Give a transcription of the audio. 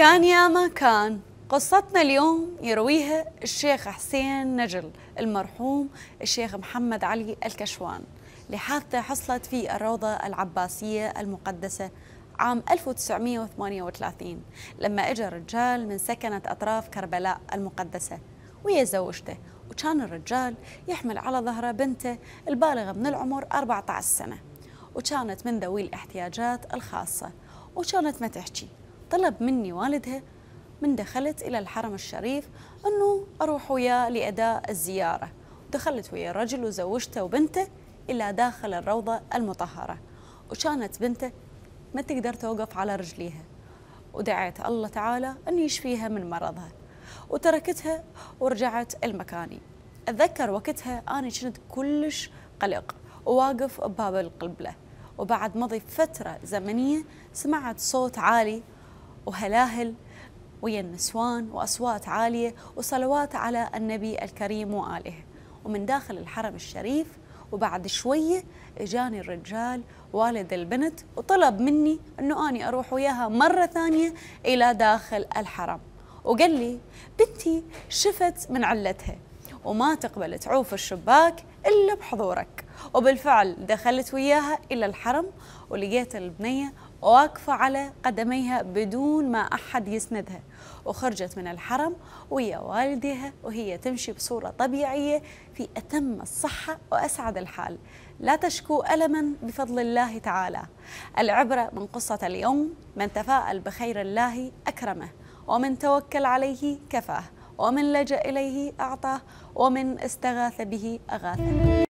كان يا ما كان قصتنا اليوم يرويها الشيخ حسين نجل المرحوم الشيخ محمد علي الكشوان لحادثة حصلت في الروضة العباسية المقدسة عام 1938 لما اجى رجال من سكنة أطراف كربلاء المقدسة ويا زوجته وكان الرجال يحمل على ظهره بنته البالغة من العمر 14 سنة وكانت من ذوي الاحتياجات الخاصة وكانت ما تحكي طلب مني والدها من دخلت إلى الحرم الشريف أنه أروح وياه لأداء الزيارة دخلت ويا الرجل وزوجته وبنته إلى داخل الروضة المطهرة وكانت بنته ما تقدر توقف على رجليها ودعيت الله تعالى أن يشفيها من مرضها وتركتها ورجعت المكاني أتذكر وقتها أنا كنت كلش قلق وواقف بباب القبلة وبعد مضي فترة زمنية سمعت صوت عالي وهلاهل ويا النسوان وأصوات عالية وصلوات على النبي الكريم وآله ومن داخل الحرم الشريف وبعد شوية إجاني الرجال والد البنت وطلب مني أنه أني أروح وياها مرة ثانية إلى داخل الحرم وقال لي بنتي شفت من علتها وما تقبل تعوف الشباك إلا بحضورك وبالفعل دخلت وياها إلى الحرم ولقيت البنية واقفة على قدميها بدون ما أحد يسندها وخرجت من الحرم ويا والدها وهي تمشي بصورة طبيعية في أتم الصحة وأسعد الحال لا تشكو ألما بفضل الله تعالى العبرة من قصة اليوم من تفاءل بخير الله أكرمه ومن توكل عليه كفاه ومن لجأ إليه أعطاه ومن استغاث به أغاثه